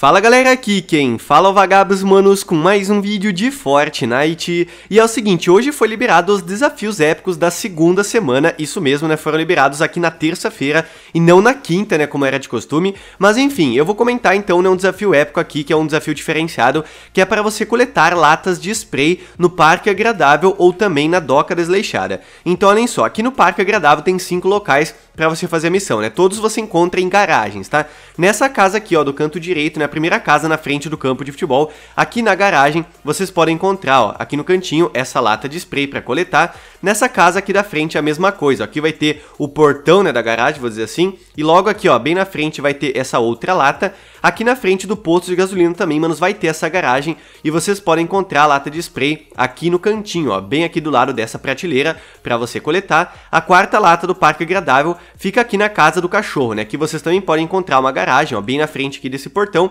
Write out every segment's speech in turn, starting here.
Fala galera, aqui quem fala é o Vagabos Manos com mais um vídeo de Fortnite. E é o seguinte, hoje foi liberado os desafios épicos da segunda semana, isso mesmo, né, foram liberados aqui na terça-feira e não na quinta, né, como era de costume. Mas enfim, eu vou comentar então né, um desafio épico aqui, que é um desafio diferenciado, que é para você coletar latas de spray no Parque Agradável ou também na Doca Desleixada. Então olhem só, aqui no Parque Agradável tem cinco locais para você fazer a missão, né, todos você encontra em garagens, tá? Nessa casa aqui, ó, do canto direito, né, a primeira casa na frente do campo de futebol. Aqui na garagem vocês podem encontrar, ó, aqui no cantinho, essa lata de spray para coletar. Nessa casa aqui da frente é a mesma coisa. Aqui vai ter o portão né, da garagem, vou dizer assim. E logo aqui, ó, bem na frente, vai ter essa outra lata. Aqui na frente do posto de gasolina também, manos, vai ter essa garagem. E vocês podem encontrar a lata de spray aqui no cantinho, ó, bem aqui do lado dessa prateleira para você coletar. A quarta lata do Parque Agradável fica aqui na casa do cachorro, né? Que vocês também podem encontrar uma garagem, ó, bem na frente aqui desse portão.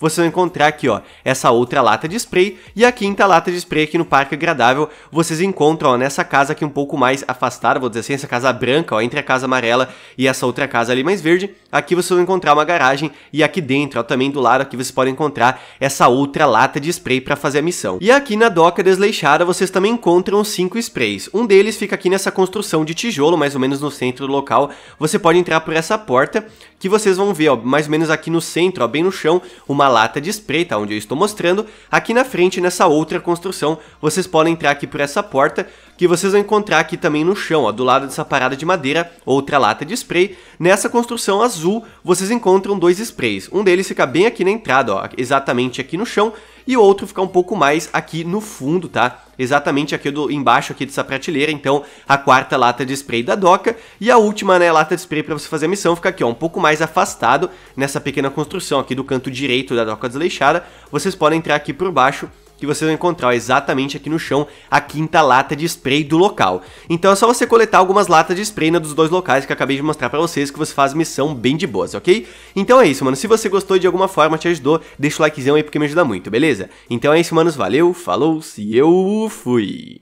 vocês vão encontrar aqui, ó, essa outra lata de spray e a quinta lata de spray aqui no Parque Agradável. Vocês encontram, ó, nessa casa aqui um pouco mais afastada, vou dizer assim, essa casa branca, ó, entre a casa amarela e essa outra casa ali mais verde. Aqui vocês vão encontrar uma garagem e aqui dentro, ó, também do lado aqui vocês podem encontrar essa outra lata de spray para fazer a missão. E aqui na doca desleixada vocês também encontram cinco sprays. Um deles fica aqui nessa construção de tijolo, mais ou menos no centro do local. Você pode entrar por essa porta que vocês vão ver, ó, mais ou menos aqui no centro, ó, bem no chão, uma lata de spray, tá? Onde eu estou mostrando. Aqui na frente, nessa outra construção, vocês podem entrar aqui por essa porta, que vocês vão encontrar aqui também no chão, ó, do lado dessa parada de madeira, outra lata de spray. Nessa construção azul, vocês encontram dois sprays. Um deles fica bem aqui na entrada, ó, exatamente aqui no chão, e o outro fica um pouco mais aqui no fundo, tá? Exatamente aqui do, embaixo aqui dessa prateleira, então a quarta lata de spray da Doca e a última, né, lata de spray para você fazer a missão fica aqui, ó, um pouco mais afastado nessa pequena construção aqui do canto direito da Doca Desleixada. Vocês podem entrar aqui por baixo que vocês vão encontrar exatamente aqui no chão a quinta lata de spray do local. Então é só você coletar algumas latas de spray né, dos dois locais que eu acabei de mostrar pra vocês que você faz missão bem de boas, ok? Então é isso, mano. Se você gostou de alguma forma te ajudou, deixa o likezão aí porque me ajuda muito, beleza? Então é isso, manos. Valeu, falou, se eu fui!